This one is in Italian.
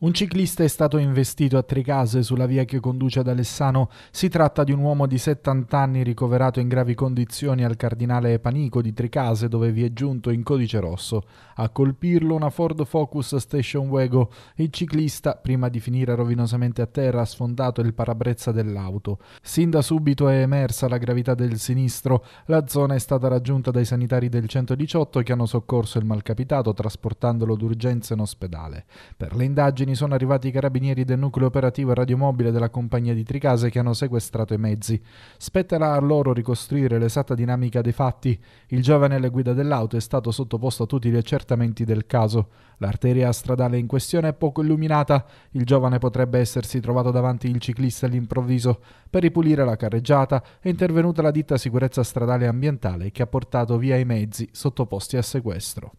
Un ciclista è stato investito a Tricase sulla via che conduce ad Alessano. Si tratta di un uomo di 70 anni ricoverato in gravi condizioni al Cardinale Panico di Tricase dove vi è giunto in codice rosso. A colpirlo una Ford Focus Station Wago. Il ciclista, prima di finire rovinosamente a terra, ha sfondato il parabrezza dell'auto. Sin da subito è emersa la gravità del sinistro. La zona è stata raggiunta dai sanitari del 118 che hanno soccorso il malcapitato trasportandolo d'urgenza in ospedale. Per le indagini ordini sono arrivati i carabinieri del nucleo operativo radiomobile della compagnia di Tricase che hanno sequestrato i mezzi. Spetterà a loro ricostruire l'esatta dinamica dei fatti. Il giovane alle guida dell'auto è stato sottoposto a tutti gli accertamenti del caso. L'arteria stradale in questione è poco illuminata. Il giovane potrebbe essersi trovato davanti il ciclista all'improvviso. Per ripulire la carreggiata è intervenuta la ditta sicurezza stradale e ambientale che ha portato via i mezzi sottoposti a sequestro.